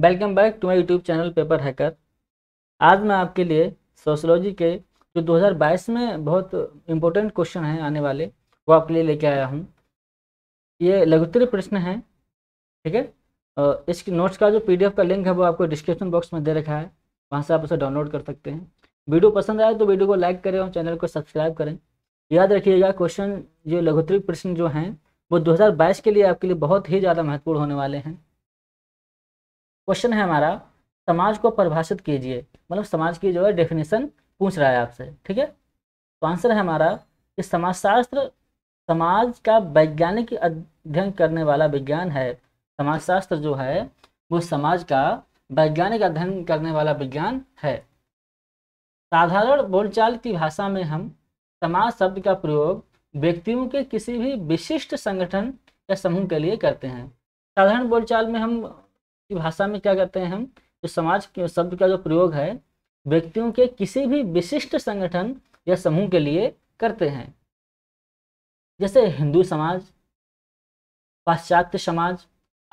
welcome back to my YouTube channel paper hacker आज मैं आपके लिए सोशोलॉजी के जो 2022 में बहुत इम्पोर्टेंट क्वेश्चन हैं आने वाले वो आपके लिए लेके आया हूँ ये लघुत्तरी प्रश्न है ठीक है इस नोट्स का जो पीडीएफ का लिंक है वो आपको डिस्क्रिप्शन बॉक्स में दे रखा है वहाँ से आप उसे डाउनलोड कर सकते हैं वीडियो पसंद आए तो वीडियो को लाइक करें और चैनल को सब्सक्राइब करें याद रखिएगा क्वेश्चन जो लघुत्तरी प्रश्न जो हैं वो दो के लिए आपके लिए बहुत ही ज़्यादा महत्वपूर्ण होने वाले हैं क्वेश्चन है हमारा समाज को परिभाषित कीजिए मतलब समाज की जो है डेफिनेशन पूछ रहा है आपसे ठीक है तो आंसर है हमारा कि समाजशास्त्र समाज का वैज्ञानिक अध्ययन करने वाला विज्ञान है समाजशास्त्र जो है वो समाज का वैज्ञानिक अध्ययन करने वाला विज्ञान है साधारण बोलचाल की भाषा में हम समाज शब्द का प्रयोग व्यक्तियों के किसी भी विशिष्ट संगठन या समूह के लिए करते हैं साधारण बोलचाल में हम की भाषा में क्या कहते हैं हम जो समाज के शब्द का जो प्रयोग है व्यक्तियों के किसी भी विशिष्ट संगठन या समूह के लिए करते हैं जैसे हिंदू समाज पाश्चात्य समाज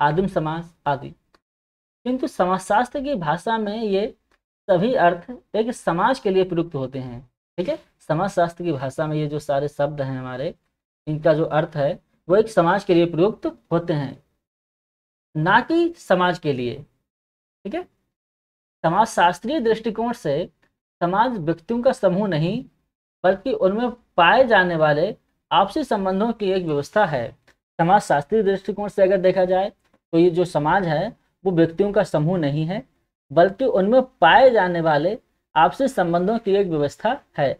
आदिम समाज आदि किंतु समाजशास्त्र की भाषा में ये सभी अर्थ एक समाज के लिए प्रयुक्त होते हैं ठीक है समाजशास्त्र की भाषा में ये जो सारे शब्द हैं हमारे इनका जो अर्थ है वो एक समाज के लिए प्रयुक्त होते हैं ना कि समाज के लिए ठीक है समाज शास्त्रीय दृष्टिकोण से समाज व्यक्तियों का समूह नहीं बल्कि उनमें पाए जाने वाले आपसी संबंधों की एक व्यवस्था है समाज शास्त्रीय दृष्टिकोण से अगर देखा जाए तो ये जो समाज है वो व्यक्तियों का समूह नहीं है बल्कि उनमें पाए जाने वाले आपसी संबंधों की एक व्यवस्था है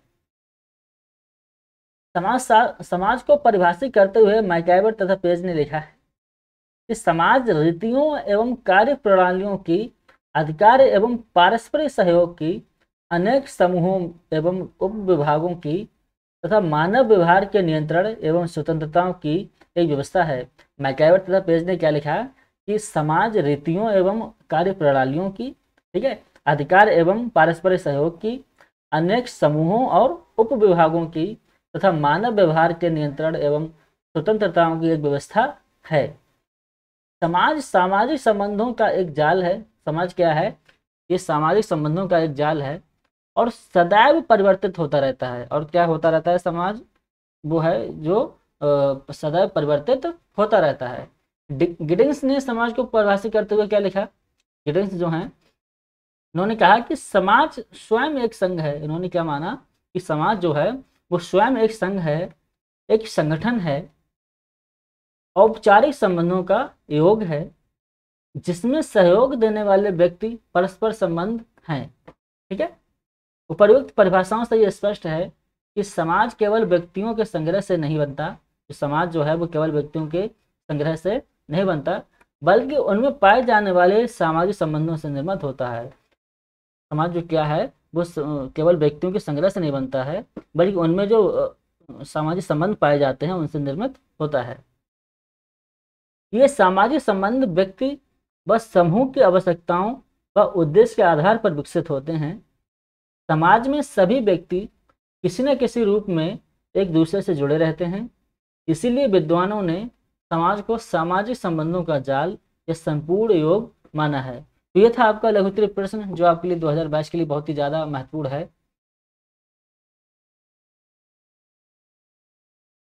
समाज समाज को परिभाषित करते हुए माइकैबर तथा पेज ने लिखा है कि समाज रीतियों एवं कार्य प्रणालियों की अधिकार एवं पारस्परिक सहयोग की अनेक समूहों एवं उप विभागों की तथा मानव व्यवहार के नियंत्रण एवं स्वतंत्रताओं की एक व्यवस्था है मैकेवर तथा पेज ने क्या लिखा कि समाज रीतियों एवं कार्य प्रणालियों की ठीक है अधिकार एवं पारस्परिक सहयोग की अनेक समूहों और उप विभागों की तथा मानव व्यवहार के नियंत्रण एवं स्वतंत्रताओं की एक व्यवस्था है समाज सामाजिक संबंधों का एक जाल है समाज क्या है ये सामाजिक संबंधों का एक जाल है और सदैव परिवर्तित होता रहता है और क्या होता रहता है समाज वो है जो सदैव परिवर्तित होता रहता है गिडिंग्स ने समाज को परिभाषित करते हुए क्या लिखा गिडिंग्स जो हैं उन्होंने कहा कि समाज स्वयं एक संघ है इन्होंने क्या माना कि समाज जो है वो स्वयं एक संघ है एक संगठन है औपचारिक संबंधों का योग है जिसमें सहयोग देने वाले व्यक्ति परस्पर संबंध हैं ठीक है उपर्युक्त परिभाषाओं से यह स्पष्ट है कि समाज केवल व्यक्तियों के संग्रह से नहीं बनता तो समाज जो है वो केवल व्यक्तियों के संग्रह से नहीं बनता बल्कि उनमें पाए जाने वाले सामाजिक संबंधों से निर्मित होता है समाज जो क्या है वो केवल व्यक्तियों के संग्रह से नहीं बनता है बल्कि उनमें जो सामाजिक संबंध पाए जाते हैं उनसे निर्मित होता है ये सामाजिक संबंध व्यक्ति व समूह की आवश्यकताओं व उद्देश्य के आधार पर विकसित होते हैं समाज में सभी व्यक्ति किसी न किसी रूप में एक दूसरे से जुड़े रहते हैं इसीलिए विद्वानों ने समाज को सामाजिक संबंधों का जाल या संपूर्ण योग माना है तो ये था आपका लघुतरी प्रश्न जो आपके लिए 2022 के लिए बहुत ही ज़्यादा महत्वपूर्ण है